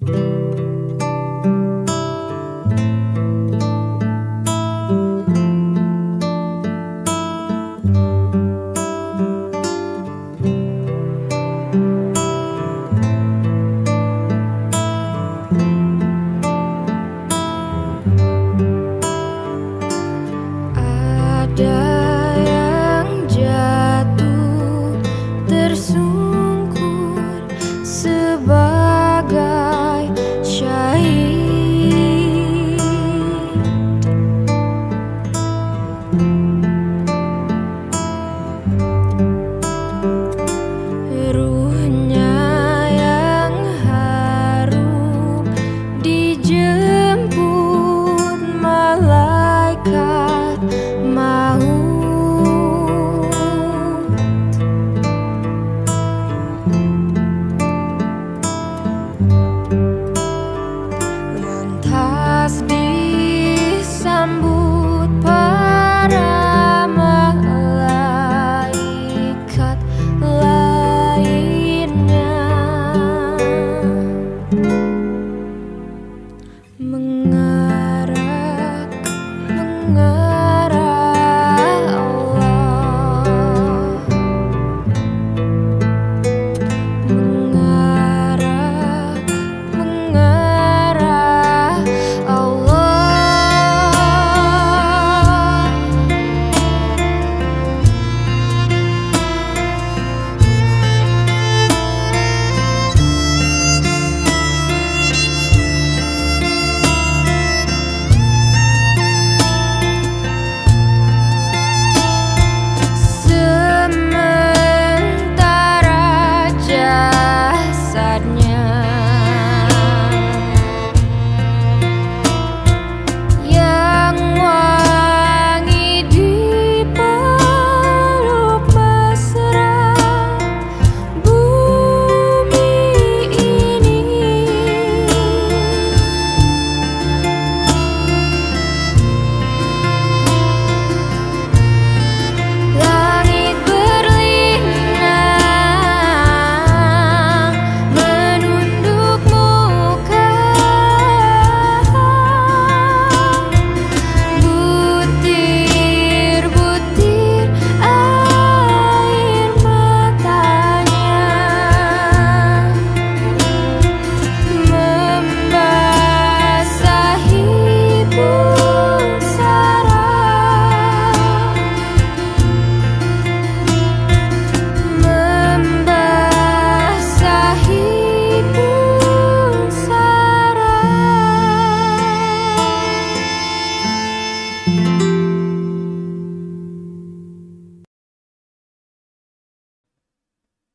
Música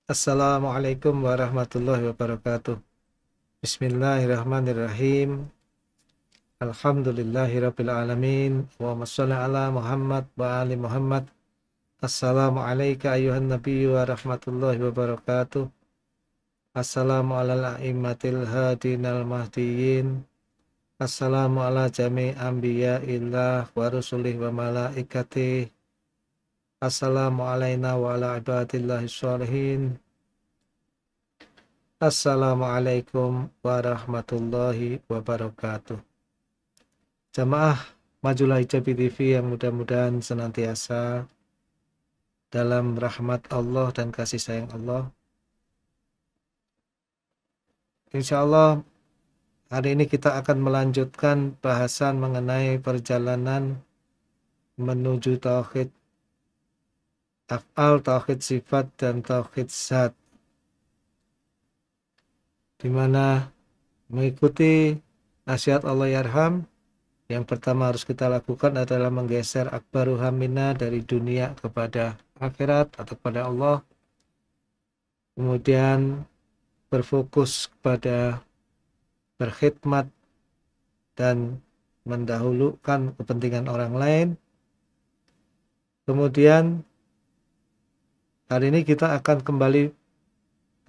Assalamualaikum warahmatullahi wabarakatuh. Bismillahirrahmanirrahim. Alhamdulillahirabbil alamin wa mashalli ala Muhammad wa ali Muhammad. Assalamualaikum ayuhan nabi wa rahmatullahi wa barakatuh. Assalamu ala al-a'immatil hadinal mahdiyin. Assalamu ala anbiya'illah wa rusulih wa malaikatih Assalamualaikum warahmatullahi wabarakatuh. Jamaah Majulah Hijabi TV yang mudah-mudahan senantiasa dalam rahmat Allah dan kasih sayang Allah. Insya Allah hari ini kita akan melanjutkan bahasan mengenai perjalanan menuju tauhid afal tauhid sifat dan tauhid zat dimana mengikuti nasihat Allah yarham yang pertama harus kita lakukan adalah menggeser hamina dari dunia kepada akhirat atau kepada Allah kemudian berfokus kepada berkhidmat dan mendahulukan kepentingan orang lain kemudian Hari ini kita akan kembali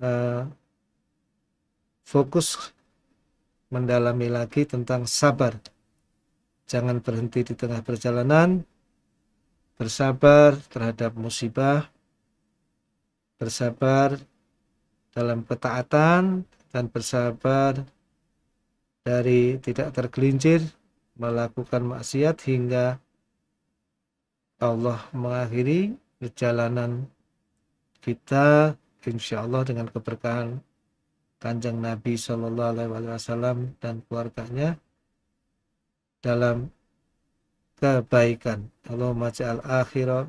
uh, fokus mendalami lagi tentang sabar. Jangan berhenti di tengah perjalanan, bersabar terhadap musibah, bersabar dalam ketaatan, dan bersabar dari tidak tergelincir melakukan maksiat hingga Allah mengakhiri perjalanan kita insya Allah dengan keberkahan kanjeng Nabi Shallallahu Alaihi Wasallam dan keluarganya dalam kebaikan. Allahumma ja'al akhirah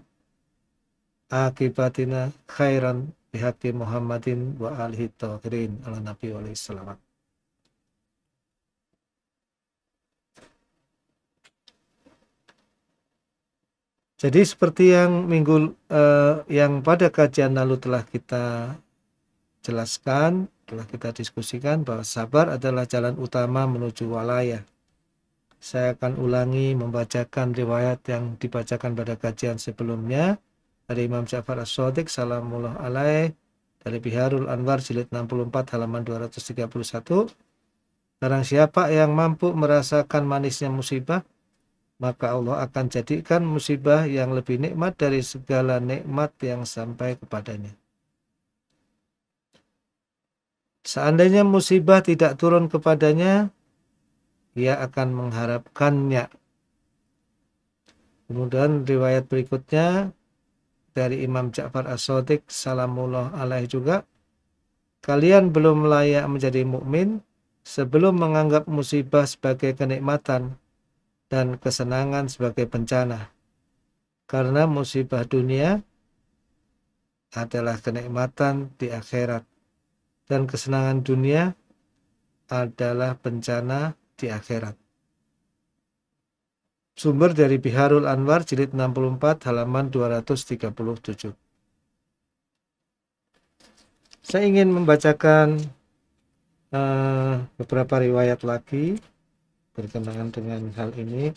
akibatina khairan bihaqi Muhammadin wa alihi tawakhirin ala nabi wa alaihi Jadi seperti yang minggu eh, yang pada kajian lalu telah kita jelaskan, telah kita diskusikan bahwa sabar adalah jalan utama menuju walayah. Saya akan ulangi membacakan riwayat yang dibacakan pada kajian sebelumnya dari Imam Ja'far As-Sadiq salamullah alaih dari Biharul Anwar jilid 64 halaman 231. Barang siapa yang mampu merasakan manisnya musibah, maka Allah akan jadikan musibah yang lebih nikmat dari segala nikmat yang sampai kepadanya. Seandainya musibah tidak turun kepadanya, ia akan mengharapkannya. Kemudian riwayat berikutnya dari Imam Ja'far As-Sadiq salamullah alaih juga kalian belum layak menjadi mukmin sebelum menganggap musibah sebagai kenikmatan dan kesenangan sebagai bencana. Karena musibah dunia adalah kenikmatan di akhirat dan kesenangan dunia adalah bencana di akhirat. Sumber dari Biharul Anwar jilid 64 halaman 237. Saya ingin membacakan uh, beberapa riwayat lagi berkenaan dengan hal ini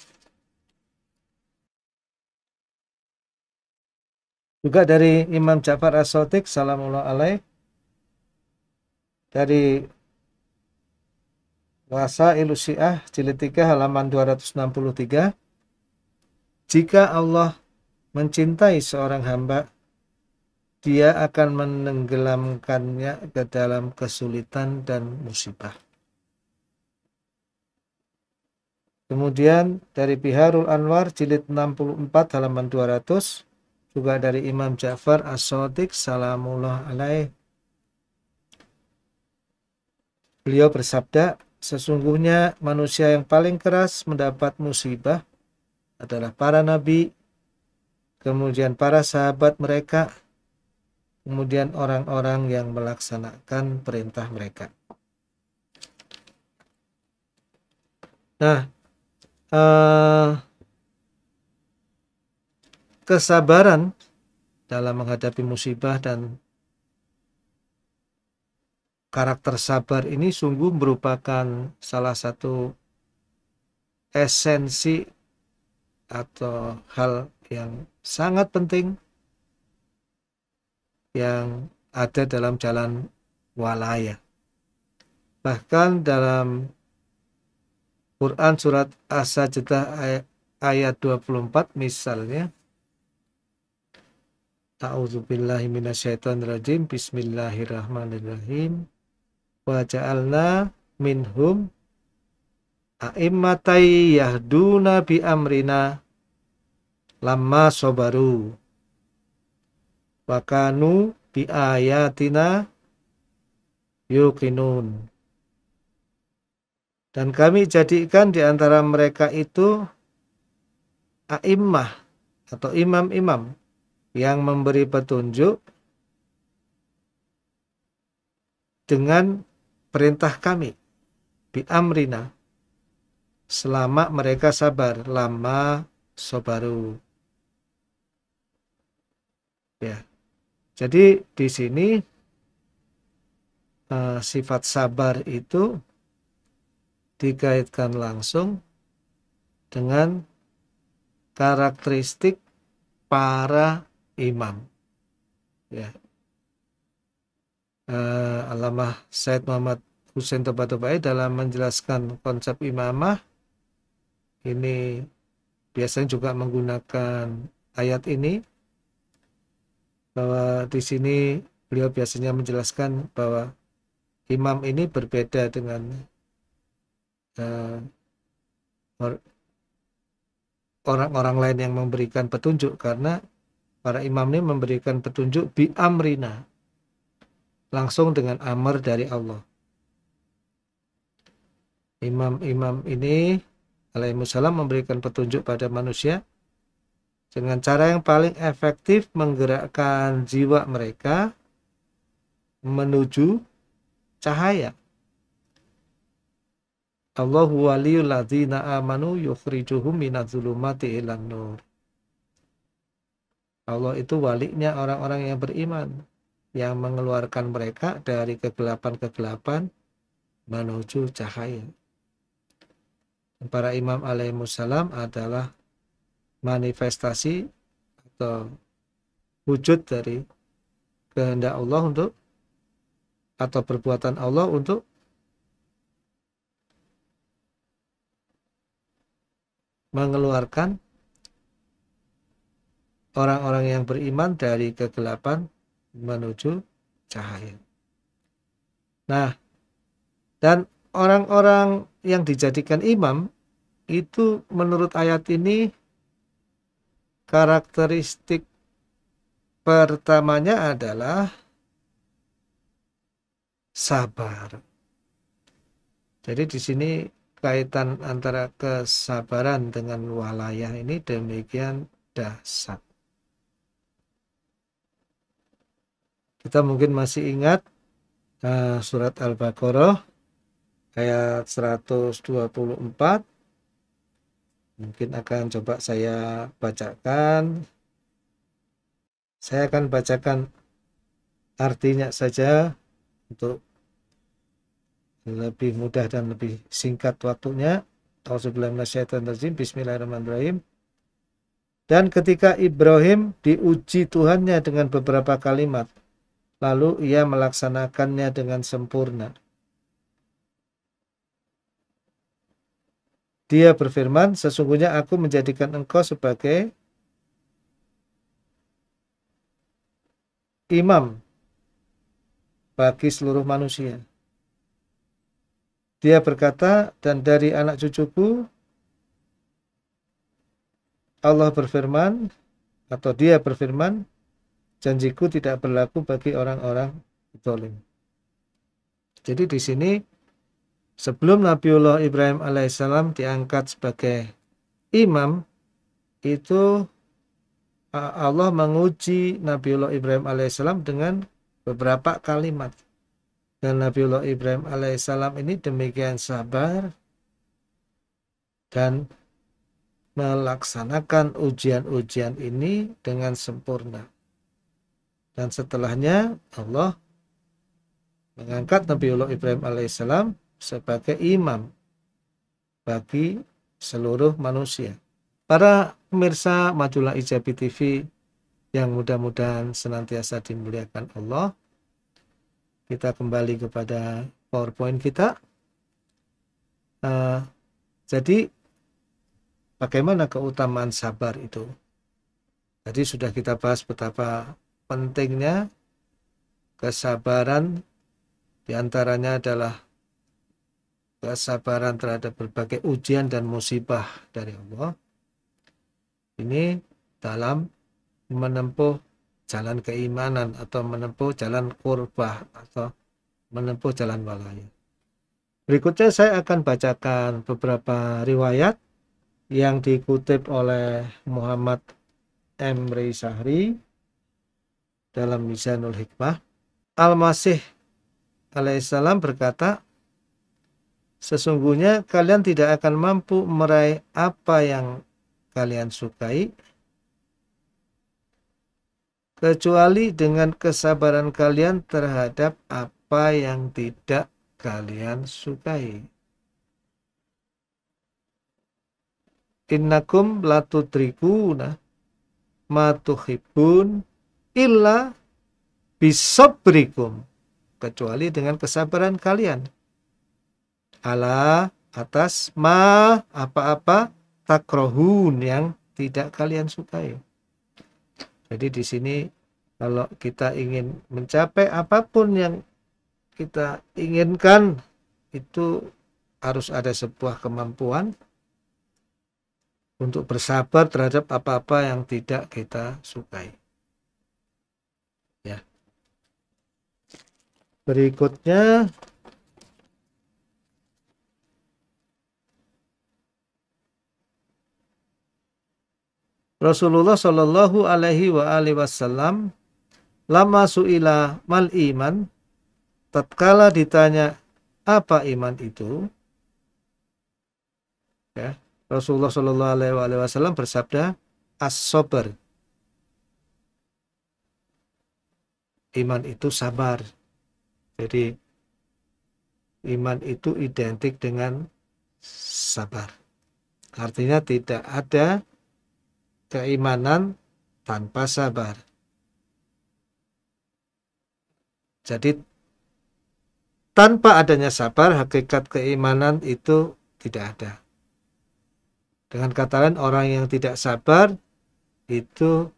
juga dari Imam Ja'far As-Sotik salamullah alaih dari Rasa Ilusiah jilid 3 halaman 263 jika Allah mencintai seorang hamba dia akan menenggelamkannya ke dalam kesulitan dan musibah Kemudian dari Biharul Anwar jilid 64 halaman 200 juga dari Imam Ja'far As-Sadiq salamullah alaih. Beliau bersabda, sesungguhnya manusia yang paling keras mendapat musibah adalah para nabi, kemudian para sahabat mereka, kemudian orang-orang yang melaksanakan perintah mereka. Nah, uh, kesabaran dalam menghadapi musibah dan karakter sabar ini sungguh merupakan salah satu esensi atau hal yang sangat penting yang ada dalam jalan walaya. Bahkan dalam Quran surat As-Sajdah ayat, 24 misalnya A'udzubillahi minasyaitonirrajim Bismillahirrahmanirrahim Wa ja'alna minhum A'immatai yahduna bi amrina Lama sobaru Wa kanu bi ayatina yuqinun dan kami jadikan di antara mereka itu a'immah atau imam-imam yang memberi petunjuk dengan perintah kami bi amrina selama mereka sabar lama sobaru ya jadi di sini uh, sifat sabar itu dikaitkan langsung dengan karakteristik para imam. Ya. Eh, alamah Said Muhammad Husain Tobatobai dalam menjelaskan konsep imamah ini biasanya juga menggunakan ayat ini bahwa di sini beliau biasanya menjelaskan bahwa imam ini berbeda dengan Eh, orang-orang lain yang memberikan petunjuk karena para imam ini memberikan petunjuk bi amrina langsung dengan amr dari Allah. Imam-imam ini alaihissalam memberikan petunjuk pada manusia dengan cara yang paling efektif menggerakkan jiwa mereka menuju cahaya Allahu waliyul ladzina amanu yukhrijuhum minadz ilan nur. Allah itu waliknya orang-orang yang beriman yang mengeluarkan mereka dari kegelapan-kegelapan menuju cahaya. Para imam alaihi adalah manifestasi atau wujud dari kehendak Allah untuk atau perbuatan Allah untuk mengeluarkan orang-orang yang beriman dari kegelapan menuju cahaya. Nah, dan orang-orang yang dijadikan imam itu menurut ayat ini karakteristik pertamanya adalah sabar. Jadi di sini kaitan antara kesabaran dengan walayah ini demikian dahsyat. Kita mungkin masih ingat uh, surat Al-Baqarah ayat 124. Mungkin akan coba saya bacakan. Saya akan bacakan artinya saja untuk lebih mudah dan lebih singkat waktunya. Bismillahirrahmanirrahim. Bismillahirrahmanirrahim. Dan ketika Ibrahim diuji Tuhannya dengan beberapa kalimat, lalu ia melaksanakannya dengan sempurna. Dia berfirman, sesungguhnya aku menjadikan engkau sebagai imam bagi seluruh manusia. Dia berkata, dan dari anak cucuku, Allah berfirman, atau dia berfirman, janjiku tidak berlaku bagi orang-orang zalim. Jadi di sini sebelum Nabiullah Ibrahim alaihissalam diangkat sebagai imam itu Allah menguji Nabiullah Ibrahim alaihissalam dengan beberapa kalimat dan Nabiullah Ibrahim alaihissalam ini demikian sabar dan melaksanakan ujian-ujian ini dengan sempurna. Dan setelahnya Allah mengangkat Nabiullah Ibrahim alaihissalam sebagai imam bagi seluruh manusia. Para pemirsa Majulah Ijabi TV yang mudah-mudahan senantiasa dimuliakan Allah kita kembali kepada powerpoint kita uh, jadi bagaimana keutamaan sabar itu Jadi sudah kita bahas betapa pentingnya kesabaran diantaranya adalah kesabaran terhadap berbagai ujian dan musibah dari Allah ini dalam menempuh jalan keimanan atau menempuh jalan kurbah atau menempuh jalan walaya. Berikutnya saya akan bacakan beberapa riwayat yang dikutip oleh Muhammad M. Sahri dalam Mizanul Hikmah. Al-Masih alaihissalam berkata, Sesungguhnya kalian tidak akan mampu meraih apa yang kalian sukai kecuali dengan kesabaran kalian terhadap apa yang tidak kalian sukai. Innakum latutrikuna matuhibun illa bisabrikum kecuali dengan kesabaran kalian. Ala atas ma apa-apa takrohun yang tidak kalian sukai. Jadi di sini kalau kita ingin mencapai apapun yang kita inginkan itu harus ada sebuah kemampuan untuk bersabar terhadap apa-apa yang tidak kita sukai. Ya. Berikutnya Rasulullah Shallallahu Alaihi wa Wasallam lama suila mal iman tatkala ditanya apa iman itu ya Rasulullah Shallallahu Alaihi Wasallam bersabda as sober iman itu sabar jadi iman itu identik dengan sabar artinya tidak ada keimanan tanpa sabar. Jadi tanpa adanya sabar hakikat keimanan itu tidak ada. Dengan kata lain orang yang tidak sabar itu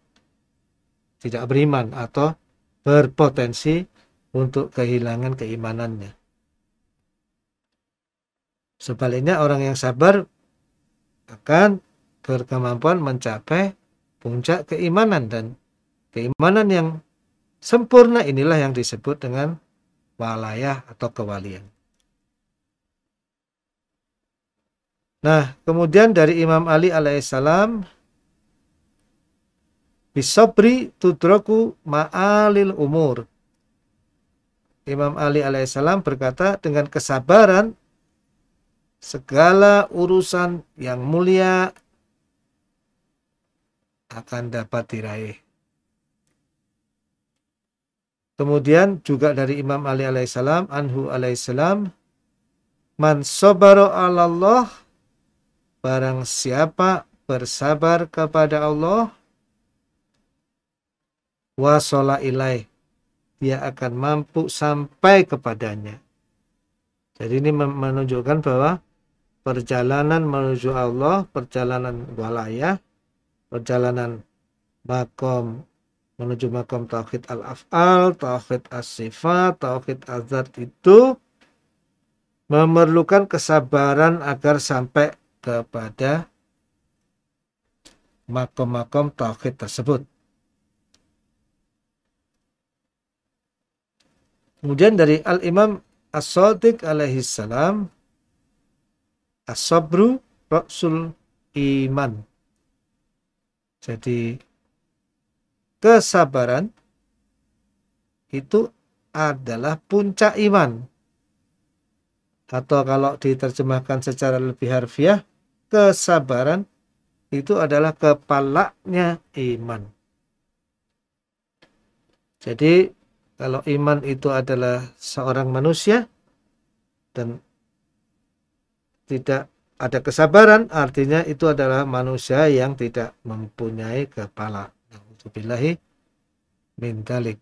tidak beriman atau berpotensi untuk kehilangan keimanannya. Sebaliknya orang yang sabar akan berkemampuan mencapai puncak keimanan dan keimanan yang sempurna inilah yang disebut dengan walayah atau kewalian. Nah, kemudian dari Imam Ali alaihissalam bisobri tudroku ma'alil umur. Imam Ali alaihissalam berkata dengan kesabaran segala urusan yang mulia akan dapat diraih. Kemudian juga dari Imam Ali alaihissalam, Anhu alaihissalam, Man sobaro Allah, barang siapa bersabar kepada Allah, wasola ilai, dia akan mampu sampai kepadanya. Jadi ini menunjukkan bahwa perjalanan menuju Allah, perjalanan walaya, perjalanan makom menuju makom tauhid al-af'al, tauhid as-sifat, tauhid azat itu memerlukan kesabaran agar sampai kepada makom-makom tauhid tersebut. Kemudian dari Al-Imam As-Sadiq alaihi salam, As-Sabru Rasul Iman. Jadi kesabaran itu adalah puncak iman. Atau kalau diterjemahkan secara lebih harfiah, kesabaran itu adalah kepalanya iman. Jadi kalau iman itu adalah seorang manusia dan tidak ada kesabaran artinya itu adalah manusia yang tidak mempunyai kepala. Alhamdulillah mintalik.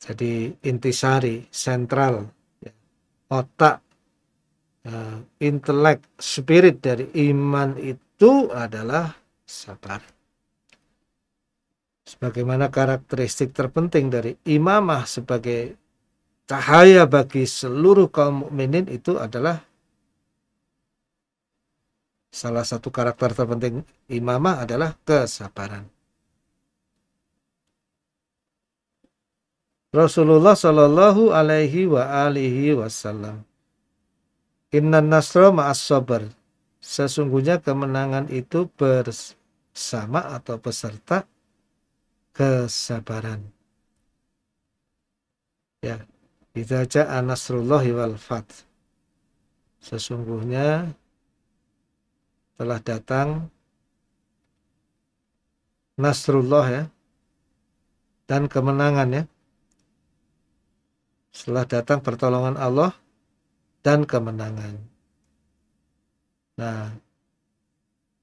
Jadi intisari sentral ya. otak uh, intelek spirit dari iman itu adalah sabar. Sebagaimana karakteristik terpenting dari imamah sebagai cahaya bagi seluruh kaum mukminin itu adalah Salah satu karakter terpenting imamah adalah kesabaran. Rasulullah Shallallahu Alaihi wa alihi Wasallam. Inna Nasro ma'as sober. Sesungguhnya kemenangan itu bersama atau peserta kesabaran. Ya, kita aja anasrullahi wal fat. Sesungguhnya telah datang Nasrullah ya dan kemenangan ya setelah datang pertolongan Allah dan kemenangan. Nah,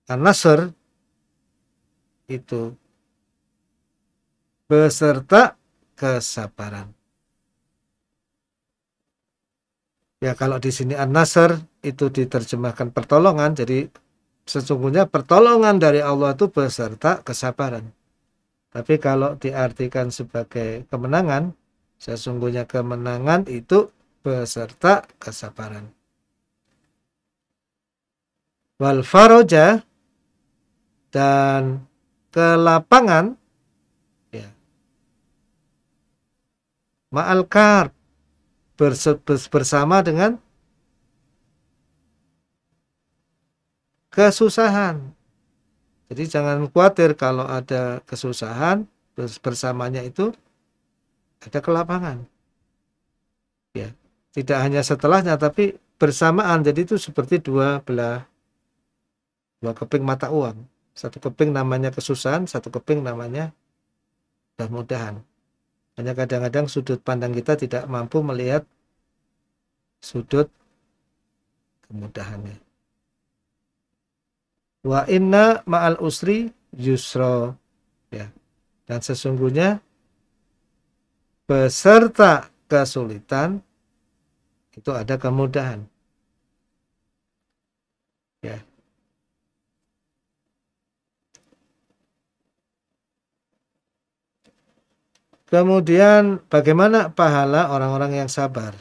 An-Nasr itu beserta kesabaran. Ya kalau di sini An-Nasr itu diterjemahkan pertolongan, jadi sesungguhnya pertolongan dari Allah itu beserta kesabaran. Tapi kalau diartikan sebagai kemenangan, sesungguhnya kemenangan itu beserta kesabaran. Wal faroja dan kelapangan ya. Ma'al kar bersama dengan kesusahan. Jadi jangan khawatir kalau ada kesusahan bersamanya itu ada kelapangan. Ya, tidak hanya setelahnya tapi bersamaan. Jadi itu seperti dua belah dua keping mata uang. Satu keping namanya kesusahan, satu keping namanya mudah-mudahan. Hanya kadang-kadang sudut pandang kita tidak mampu melihat sudut kemudahannya. Wa inna ma'al usri yusra Ya. Dan sesungguhnya beserta kesulitan itu ada kemudahan. Ya. Kemudian bagaimana pahala orang-orang yang sabar?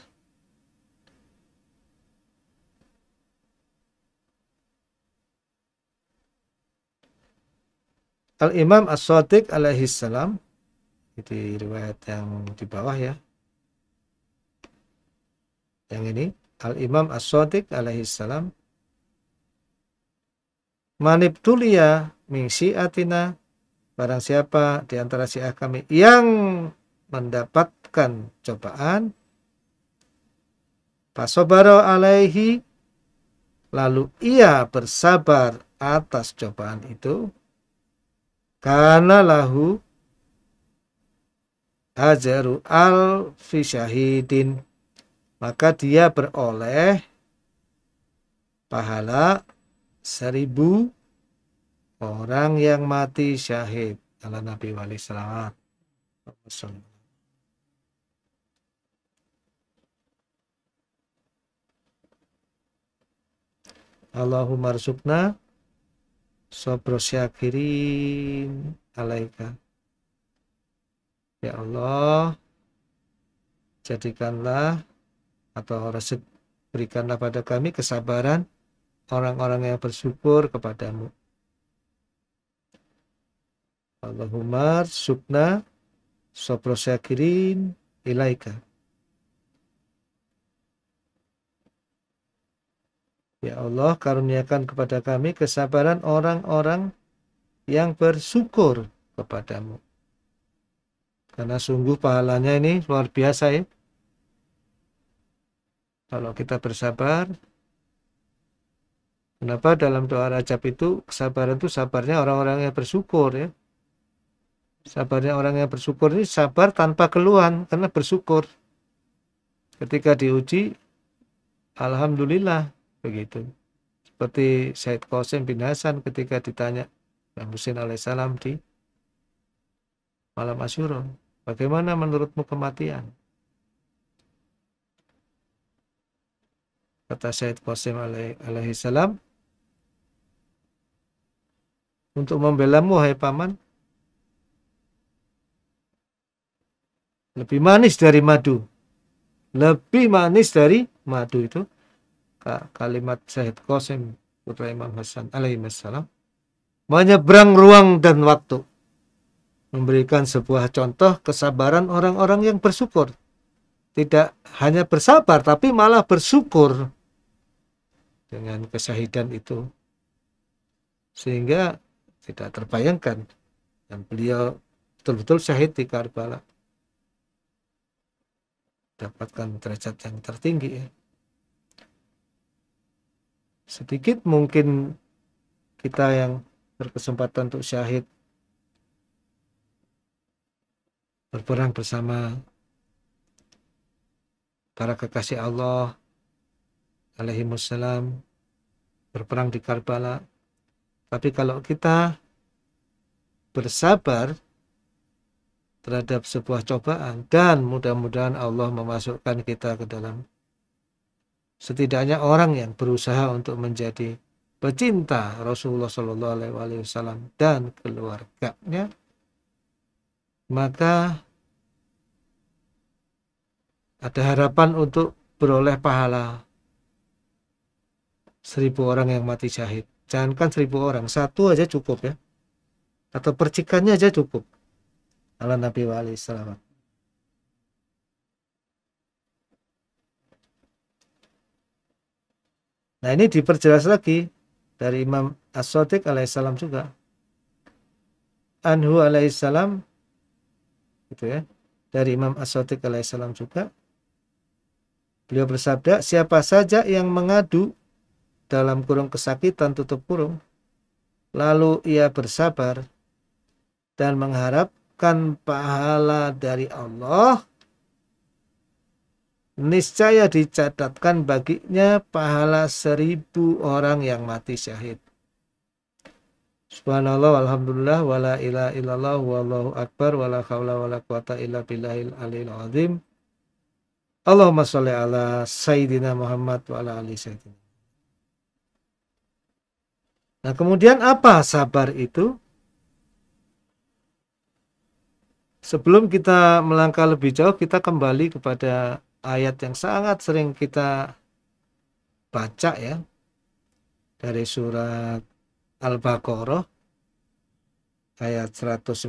Al Imam As-Sadiq alaihi salam di riwayat yang di bawah ya. Yang ini Al Imam As-Sadiq alaihi salam Manib tulia min syiatina barang siapa di antara syiah kami yang mendapatkan cobaan fasobaro alaihi lalu ia bersabar atas cobaan itu Kana lahu hajaru al fisyahidin. Maka dia beroleh pahala seribu orang yang mati syahid. Ala Nabi wali selamat. Allahumma rasukna Sobro syakirin alaika ya Allah jadikanlah atau resep berikanlah pada kami kesabaran orang-orang yang bersyukur kepadamu Allahumma subna sobro syakirin ilaika Ya Allah, karuniakan kepada kami kesabaran orang-orang yang bersyukur kepadamu. Karena sungguh pahalanya ini luar biasa ya. Kalau kita bersabar, kenapa dalam doa rajab itu kesabaran itu sabarnya orang-orang yang bersyukur ya. Sabarnya orang yang bersyukur ini sabar tanpa keluhan karena bersyukur. Ketika diuji, Alhamdulillah begitu seperti Said Qasim bin Hasan ketika ditanya Imam ya Husin alaihissalam di malam Asyura bagaimana menurutmu kematian kata Said Qasim alaihissalam untuk membela mu hai paman lebih manis dari madu lebih manis dari madu itu kalimat Syahid Qasim putra Imam Hasan alaihi wassalam menyeberang ruang dan waktu memberikan sebuah contoh kesabaran orang-orang yang bersyukur tidak hanya bersabar tapi malah bersyukur dengan kesahidan itu sehingga tidak terbayangkan dan beliau betul-betul syahid di Karbala dapatkan derajat yang tertinggi ya sedikit mungkin kita yang berkesempatan untuk syahid berperang bersama para kekasih Allah alaihi wasallam berperang di Karbala tapi kalau kita bersabar terhadap sebuah cobaan dan mudah-mudahan Allah memasukkan kita ke dalam setidaknya orang yang berusaha untuk menjadi pecinta Rasulullah Shallallahu Alaihi Wasallam dan keluarganya maka ada harapan untuk beroleh pahala seribu orang yang mati syahid jangankan seribu orang satu aja cukup ya atau percikannya aja cukup ala Nabi Wali Selamat Nah ini diperjelas lagi dari Imam As-Sadiq alaihissalam juga. Anhu alaihissalam gitu ya. Dari Imam As-Sadiq alaihissalam juga. Beliau bersabda, siapa saja yang mengadu dalam kurung kesakitan tutup kurung, lalu ia bersabar dan mengharapkan pahala dari Allah, niscaya dicatatkan baginya pahala seribu orang yang mati syahid. Subhanallah alhamdulillah, wala ilaha illallah wallahu akbar wala khawla, wala quwata illa billahil alil azim. Allahumma salli ala sayyidina Muhammad wa ala ali sayyidina. Nah, kemudian apa sabar itu? Sebelum kita melangkah lebih jauh, kita kembali kepada ayat yang sangat sering kita baca ya dari surat Al-Baqarah ayat 155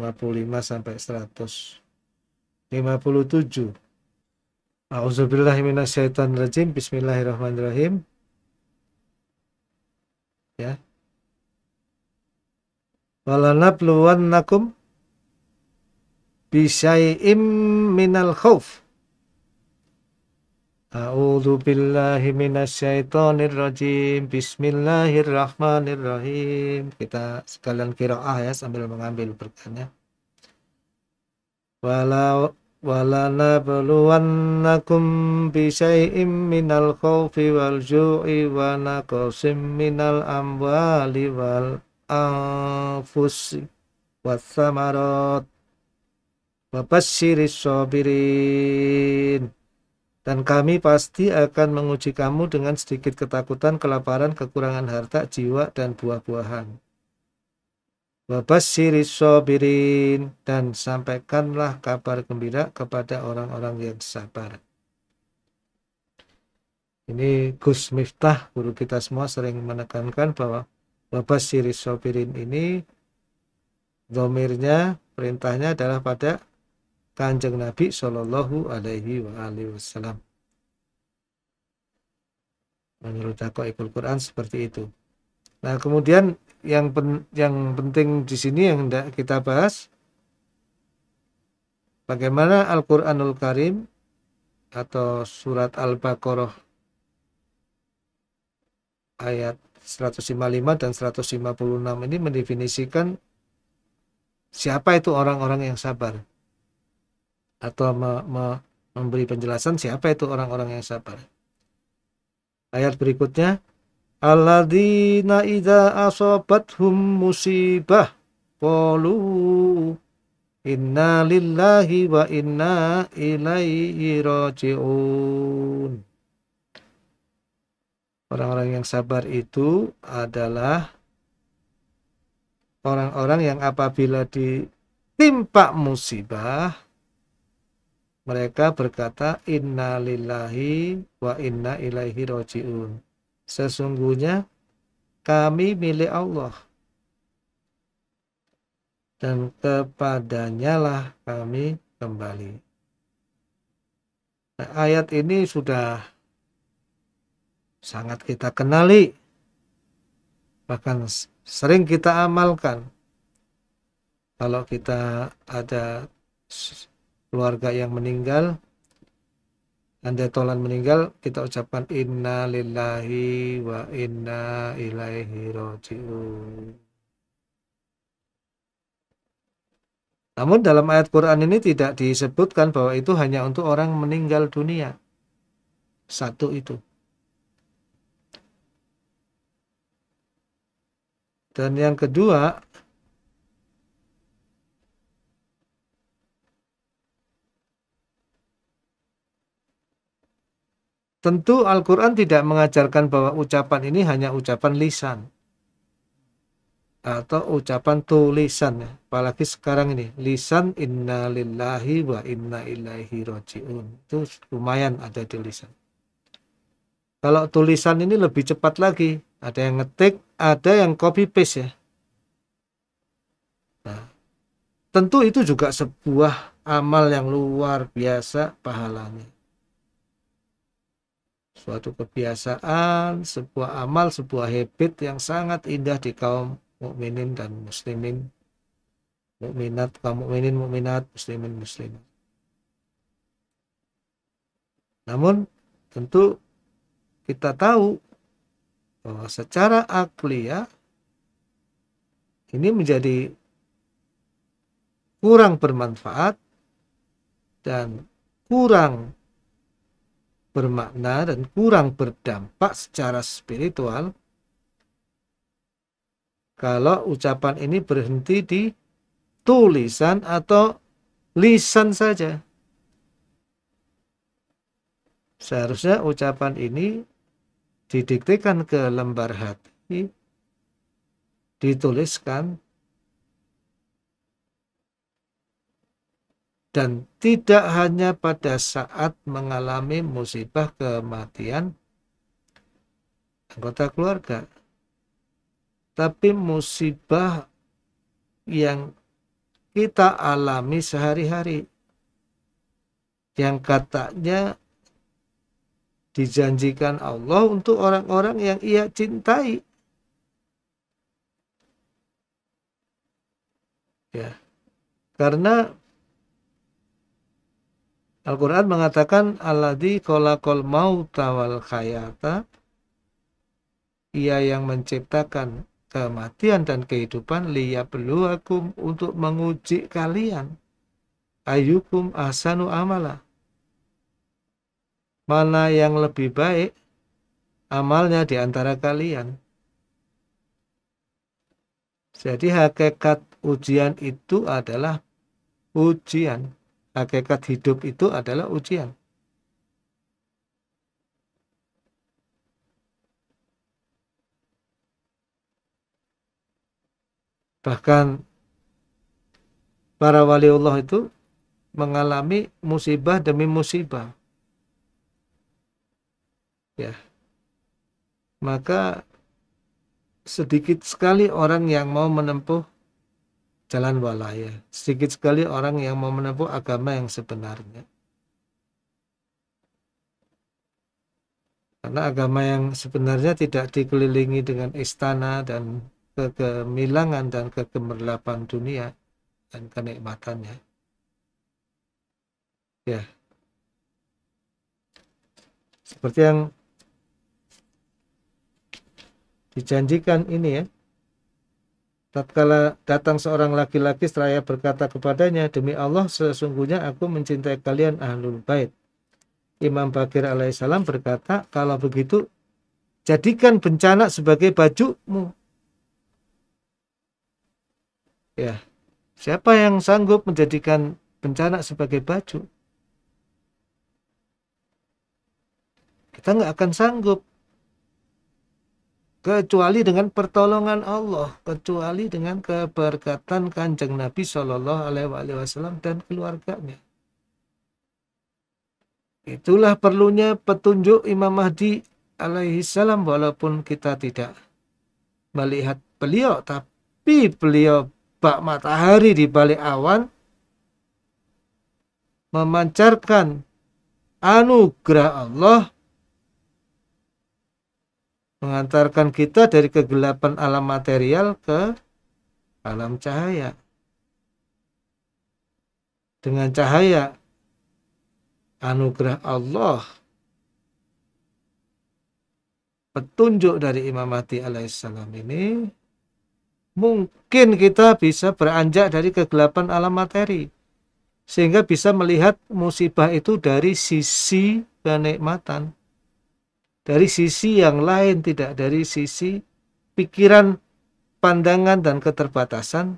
sampai 157. A'udzubillahi minasyaitonirrajim. Bismillahirrahmanirrahim. Ya. Walanabluwannakum bisyai'im minal khauf A'udzu billahi minasyaitonir rajim. Bismillahirrahmanirrahim. Kita sekalian qiraah ya sambil mengambil berkahnya. Walau walana buluwannakum bi syai'im minal khaufi wal ju'i wa naqsim minal amwali wal anfusi was samarat wa Sobirin. Dan kami pasti akan menguji kamu dengan sedikit ketakutan, kelaparan, kekurangan harta, jiwa, dan buah-buahan. sobirin dan sampaikanlah kabar gembira kepada orang-orang yang sabar. Ini Gus Miftah, guru kita semua sering menekankan bahwa Wabas sobirin ini domirnya, perintahnya adalah pada Kanjeng Nabi Shallallahu Alaihi Wasallam. Menurut Hakikul Quran seperti itu. Nah kemudian yang pen, yang penting di sini yang hendak kita bahas bagaimana Al-Quranul Karim atau surat Al-Baqarah ayat 155 dan 156 ini mendefinisikan siapa itu orang-orang yang sabar atau me, me, memberi penjelasan siapa itu orang-orang yang sabar. Ayat berikutnya Alladzina idza hum musibah qalu inna lillahi wa inna ilaihi raji'un. Orang-orang yang sabar itu adalah orang-orang yang apabila ditimpa musibah mereka berkata inna lillahi wa inna ilaihi roji'un sesungguhnya kami milik Allah dan kepadanya lah kami kembali nah, ayat ini sudah sangat kita kenali bahkan sering kita amalkan kalau kita ada keluarga yang meninggal anda Tolan meninggal kita ucapkan inna lillahi wa inna ilaihi roji'un namun dalam ayat Quran ini tidak disebutkan bahwa itu hanya untuk orang meninggal dunia satu itu dan yang kedua Tentu Al-Quran tidak mengajarkan bahwa ucapan ini hanya ucapan lisan atau ucapan tulisan apalagi sekarang ini lisan inna lillahi wa inna ilaihi roji'un itu lumayan ada di lisan kalau tulisan ini lebih cepat lagi ada yang ngetik ada yang copy paste ya nah, tentu itu juga sebuah amal yang luar biasa pahalanya suatu kebiasaan, sebuah amal, sebuah habit yang sangat indah di kaum mukminin dan muslimin, mukminat, kaum mukminin, mukminat, muslimin, muslimat. Namun tentu kita tahu bahwa secara ya ini menjadi kurang bermanfaat dan kurang bermakna dan kurang berdampak secara spiritual kalau ucapan ini berhenti di tulisan atau lisan saja. Seharusnya ucapan ini didiktekan ke lembar hati, dituliskan dan tidak hanya pada saat mengalami musibah kematian anggota keluarga, tapi musibah yang kita alami sehari-hari yang katanya dijanjikan Allah untuk orang-orang yang ia cintai. Ya. Karena Al-Quran mengatakan Alladhi kolakol mauta wal khayata Ia yang menciptakan kematian dan kehidupan liya beluakum untuk menguji kalian ayukum asanu amala mana yang lebih baik amalnya di antara kalian jadi hakikat ujian itu adalah ujian hakikat hidup itu adalah ujian. Bahkan para wali Allah itu mengalami musibah demi musibah. Ya. Maka sedikit sekali orang yang mau menempuh jalan walaya. Sedikit sekali orang yang mau menempuh agama yang sebenarnya. Karena agama yang sebenarnya tidak dikelilingi dengan istana dan kegemilangan dan kegemerlapan dunia dan kenikmatannya. Ya. Seperti yang dijanjikan ini ya, tatkala datang seorang laki-laki seraya berkata kepadanya demi Allah sesungguhnya aku mencintai kalian ahlul bait Imam Bakir alaihissalam berkata kalau begitu jadikan bencana sebagai bajumu ya siapa yang sanggup menjadikan bencana sebagai baju kita nggak akan sanggup kecuali dengan pertolongan Allah, kecuali dengan keberkatan Kanjeng Nabi Shallallahu alaihi wasallam dan keluarganya. Itulah perlunya petunjuk Imam Mahdi alaihi salam walaupun kita tidak melihat beliau tapi beliau bak matahari di balik awan memancarkan anugerah Allah mengantarkan kita dari kegelapan alam material ke alam cahaya. Dengan cahaya anugerah Allah petunjuk dari Imam Mahdi alaihissalam ini mungkin kita bisa beranjak dari kegelapan alam materi sehingga bisa melihat musibah itu dari sisi kenikmatan dari sisi yang lain tidak dari sisi pikiran pandangan dan keterbatasan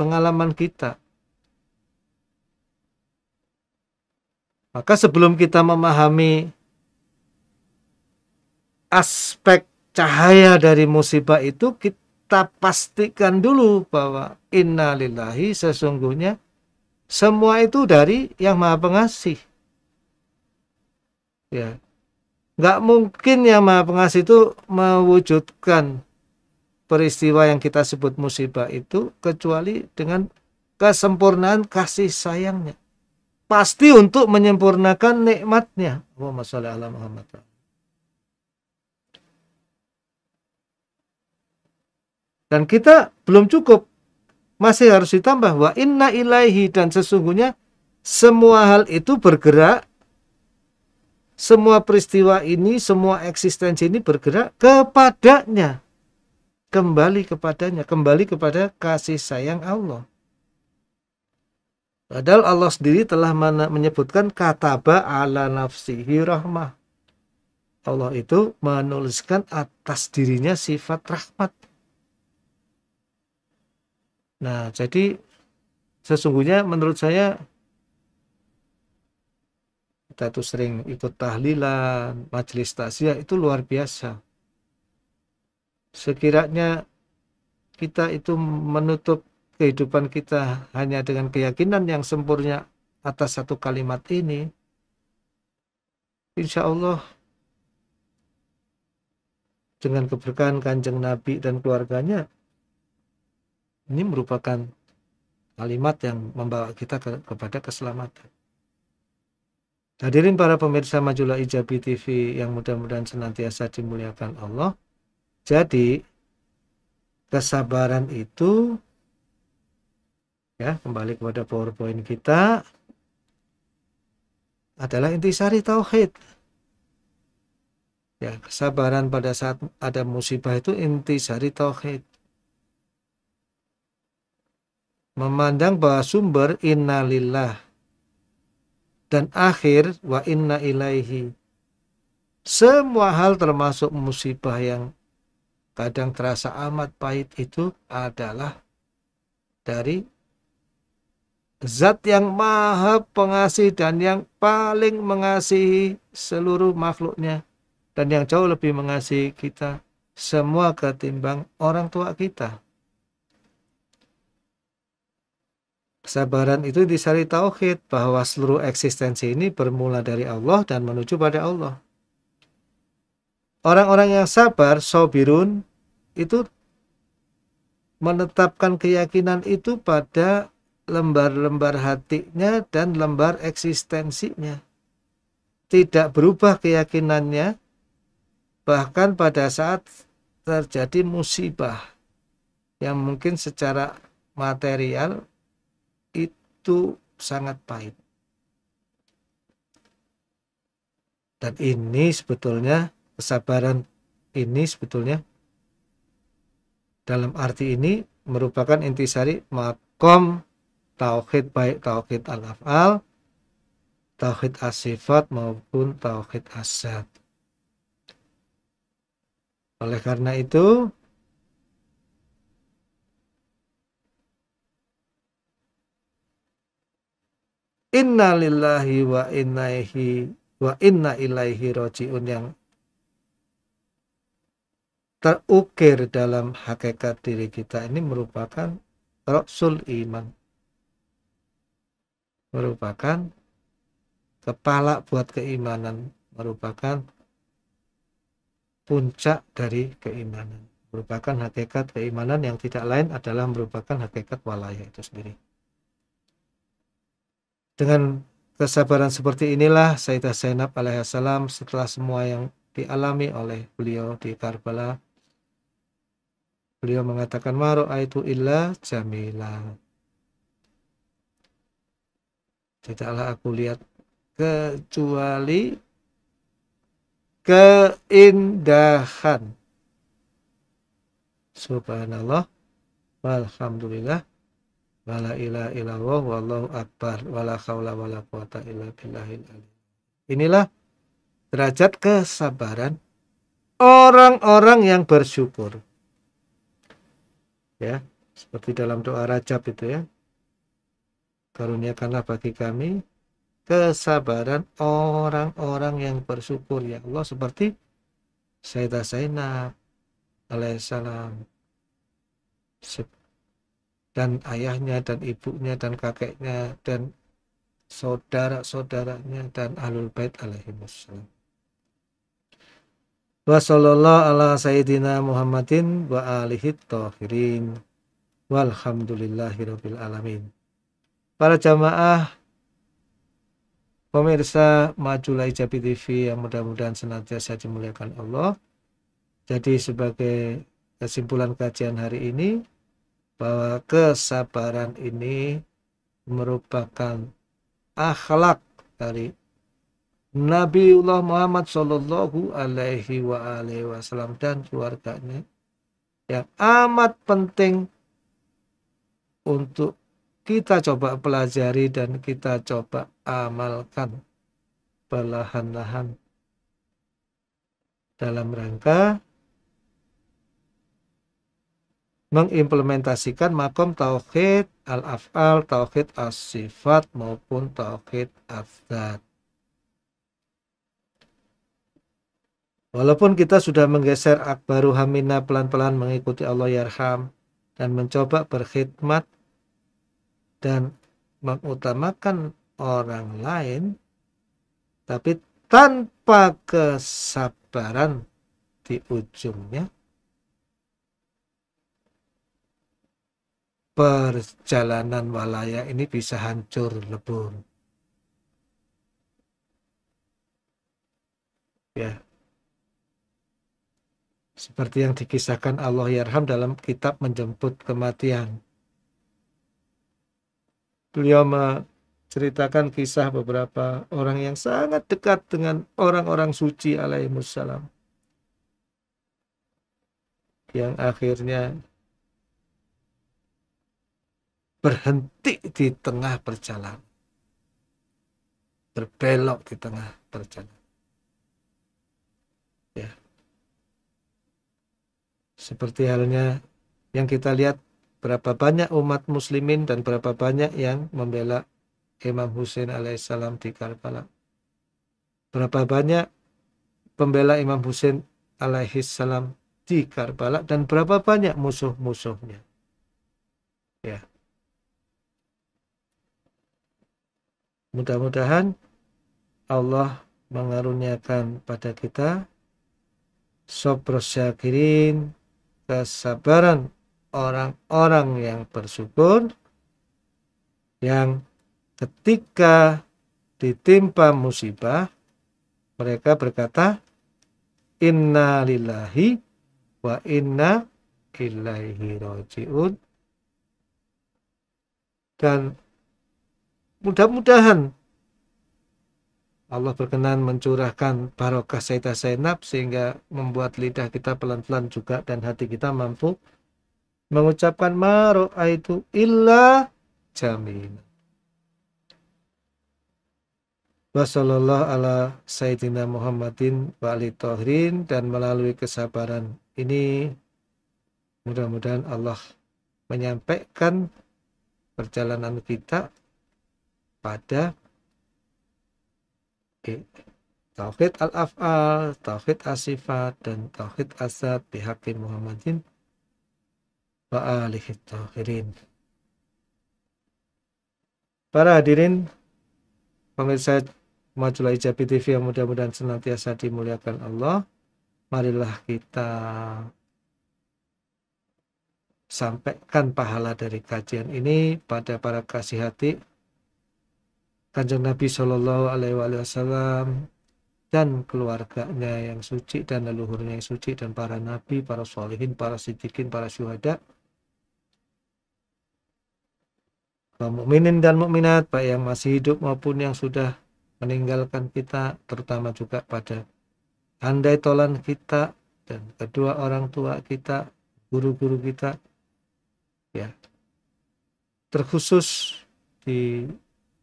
pengalaman kita maka sebelum kita memahami aspek cahaya dari musibah itu kita pastikan dulu bahwa innalillahi sesungguhnya semua itu dari yang maha pengasih ya nggak mungkin ya maha pengasih itu mewujudkan peristiwa yang kita sebut musibah itu kecuali dengan kesempurnaan kasih sayangnya pasti untuk menyempurnakan nikmatnya Allahumma sholli ala Muhammad dan kita belum cukup masih harus ditambah wa inna ilaihi dan sesungguhnya semua hal itu bergerak semua peristiwa ini, semua eksistensi ini bergerak kepadanya. Kembali kepadanya, kembali kepada kasih sayang Allah. Padahal Allah sendiri telah menyebutkan kataba ala nafsihi rahmah. Allah itu menuliskan atas dirinya sifat rahmat. Nah, jadi sesungguhnya menurut saya kita tuh sering ikut tahlilan, majelis takziah itu luar biasa. Sekiranya kita itu menutup kehidupan kita hanya dengan keyakinan yang sempurna atas satu kalimat ini, insya Allah dengan keberkahan kanjeng Nabi dan keluarganya, ini merupakan kalimat yang membawa kita ke, kepada keselamatan. Hadirin para pemirsa Majulah Ijabi TV yang mudah-mudahan senantiasa dimuliakan Allah. Jadi kesabaran itu ya kembali kepada PowerPoint kita adalah intisari tauhid. Ya, kesabaran pada saat ada musibah itu intisari tauhid. Memandang bahwa sumber innalillah dan akhir wa inna ilaihi semua hal termasuk musibah yang kadang terasa amat pahit itu adalah dari zat yang maha pengasih dan yang paling mengasihi seluruh makhluknya dan yang jauh lebih mengasihi kita semua ketimbang orang tua kita Kesabaran itu disari tauhid bahwa seluruh eksistensi ini bermula dari Allah dan menuju pada Allah. Orang-orang yang sabar, sobirun, itu menetapkan keyakinan itu pada lembar-lembar hatinya dan lembar eksistensinya. Tidak berubah keyakinannya, bahkan pada saat terjadi musibah yang mungkin secara material itu sangat pahit. Dan ini sebetulnya kesabaran ini sebetulnya dalam arti ini merupakan intisari makom tauhid baik tauhid al-af'al, tauhid as maupun tauhid as Oleh karena itu, inna lillahi wa inna ilaihi wa inna ilaihi rojiun yang terukir dalam hakikat diri kita ini merupakan Rasul iman merupakan kepala buat keimanan merupakan puncak dari keimanan merupakan hakikat keimanan yang tidak lain adalah merupakan hakikat walaya itu sendiri dengan kesabaran seperti inilah Sayyidah Zainab alaihissalam setelah semua yang dialami oleh beliau di Karbala beliau mengatakan itu illa jamila tidaklah aku lihat kecuali keindahan subhanallah alhamdulillah wala ila ilallah wallahu akbar wala haula wala quwata illa billahil Inilah derajat kesabaran orang-orang yang bersyukur. Ya, seperti dalam doa Rajab itu ya. Karuniakanlah bagi kami kesabaran orang-orang yang bersyukur ya Allah seperti Sayyidah Zainab alaihissalam dan ayahnya dan ibunya dan kakeknya dan saudara-saudaranya dan ahlul bait alaihi wasallam. Wa sallallahu ala sayyidina Muhammadin wa alihi tahirin. walhamdulillahirobbilalamin alamin. Para jamaah pemirsa majulai Jabi TV yang mudah-mudahan senantiasa dimuliakan Allah. Jadi sebagai kesimpulan kajian hari ini, bahwa kesabaran ini merupakan akhlak dari Nabiullah Muhammad Shallallahu Wasallam dan keluarganya yang amat penting untuk kita coba pelajari dan kita coba amalkan perlahan-lahan dalam rangka mengimplementasikan makom tauhid al-af'al, tauhid as-sifat maupun tauhid afdat. Walaupun kita sudah menggeser akbaru hamina pelan-pelan mengikuti Allah yarham dan mencoba berkhidmat dan mengutamakan orang lain, tapi tanpa kesabaran di ujungnya perjalanan walaya ini bisa hancur lebur. Ya. Seperti yang dikisahkan Allah Yarham dalam kitab menjemput kematian. Beliau menceritakan kisah beberapa orang yang sangat dekat dengan orang-orang suci alaihi salam. Yang akhirnya berhenti di tengah perjalanan. Berbelok di tengah perjalanan. Ya. Seperti halnya yang kita lihat berapa banyak umat muslimin dan berapa banyak yang membela Imam Hussein alaihissalam di Karbala. Berapa banyak pembela Imam Hussein alaihissalam di Karbala dan berapa banyak musuh-musuhnya. Ya. Mudah-mudahan Allah mengaruniakan pada kita sobro syakirin kesabaran orang-orang yang bersyukur yang ketika ditimpa musibah mereka berkata inna lillahi wa inna ilaihi rojiun dan mudah-mudahan Allah berkenan mencurahkan barokah Sayyidah Zainab sehingga membuat lidah kita pelan-pelan juga dan hati kita mampu mengucapkan maro'ah itu illa jamin. Wassalamualaikum ala Sayyidina Muhammadin wa tohrin dan melalui kesabaran ini mudah-mudahan Allah menyampaikan perjalanan kita pada eh, Tauhid al-af'al, Tauhid asifat dan Tauhid asad pihak Muhammadin wa alihi tahirin. Para hadirin, pemirsa Majulah Ijabi TV yang mudah-mudahan senantiasa dimuliakan Allah. Marilah kita sampaikan pahala dari kajian ini pada para kasih hati Kanjeng Nabi Shallallahu Alaihi Wasallam dan keluarganya yang suci dan leluhurnya yang suci dan para nabi, para sholihin, para sidikin, para syuhada, kaum mukminin dan mukminat baik yang masih hidup maupun yang sudah meninggalkan kita, terutama juga pada andai tolan kita dan kedua orang tua kita, guru-guru kita, ya terkhusus di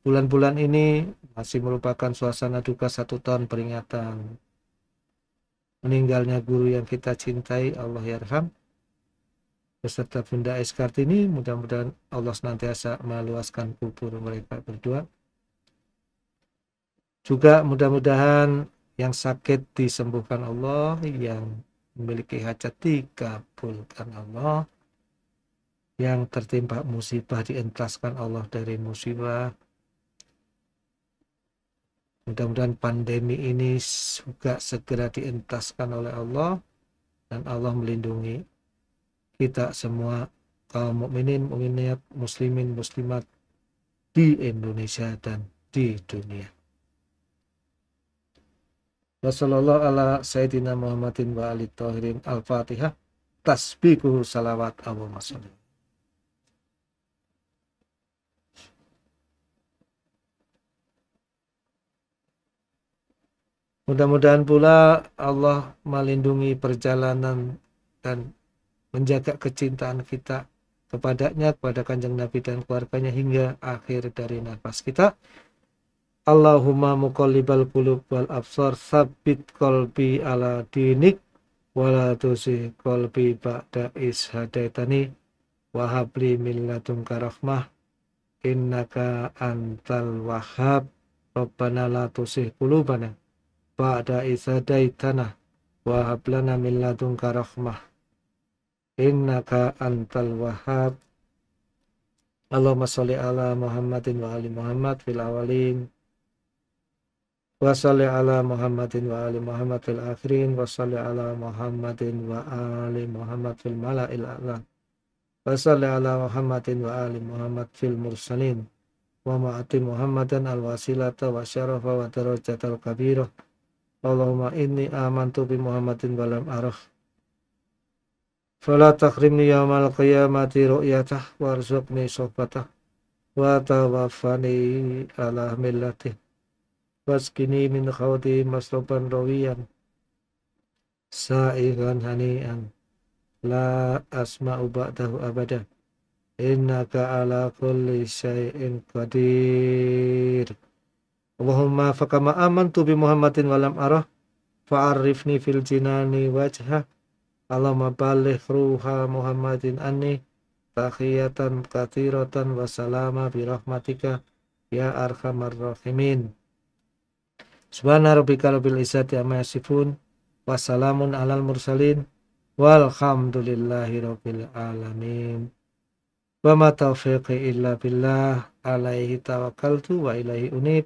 Bulan-bulan ini masih merupakan suasana duka satu tahun peringatan meninggalnya guru yang kita cintai Allah Yarham beserta Bunda Eskartini mudah-mudahan Allah senantiasa meluaskan kubur mereka berdua juga mudah-mudahan yang sakit disembuhkan Allah yang memiliki hajat dikabulkan Allah yang tertimpa musibah dientaskan Allah dari musibah Mudah-mudahan pandemi ini juga segera dientaskan oleh Allah dan Allah melindungi kita semua kaum mukminin, mukminat, muslimin, muslimat di Indonesia dan di dunia. Wassalamualaikum ala Sayyidina Muhammadin wa ali al-Fatihah tasbihu salawat Allah Mudah-mudahan pula Allah melindungi perjalanan dan menjaga kecintaan kita kepadanya, kepada kanjeng Nabi dan keluarganya hingga akhir dari nafas kita. Allahumma muqallibal qulub wal absar sabit qalbi ala dinik wala tusi qalbi ba'da is hadaitani wahabli min ladunka rahmah innaka antal wahhab rabbana la tusih qulubana ba'da izadaitana wa hablana min ladunka rahmah innaka antal wahhab Allahumma sholli ala Muhammadin wa ali Muhammad fil awalin wa sholli ala Muhammadin wa ali Muhammad fil akhirin wa sholli ala Muhammadin wa ali Muhammad fil mala'il a'la wa sholli ala Muhammadin wa ali Muhammad fil mursalin wa ma'ati Muhammadan al-wasilata wa syarafa wa darajatal kabirah Allahumma inni amantu bi Muhammadin walam arah Fala takrimni yawmal qiyamati ru'yatah warzuqni sohbatah wa tawaffani ala millati waskini min khawdi masroban rawiyan sa'igan hani'an la asma'u ba'dahu abada innaka ala kulli syai'in qadir Allahumma fakama tu bi Muhammadin walam arah fa'arifni fil jinani wajha Allahumma balih ruha Muhammadin anni takhiyatan katiratan wasalama bi rahmatika ya arhamar rahimin Subhana rabbika rabbil izzati amma yasifun wasalamun alal mursalin walhamdulillahi rabbil alamin wa ma taufiqi illa billah alaihi tawakkaltu wa ilaihi unib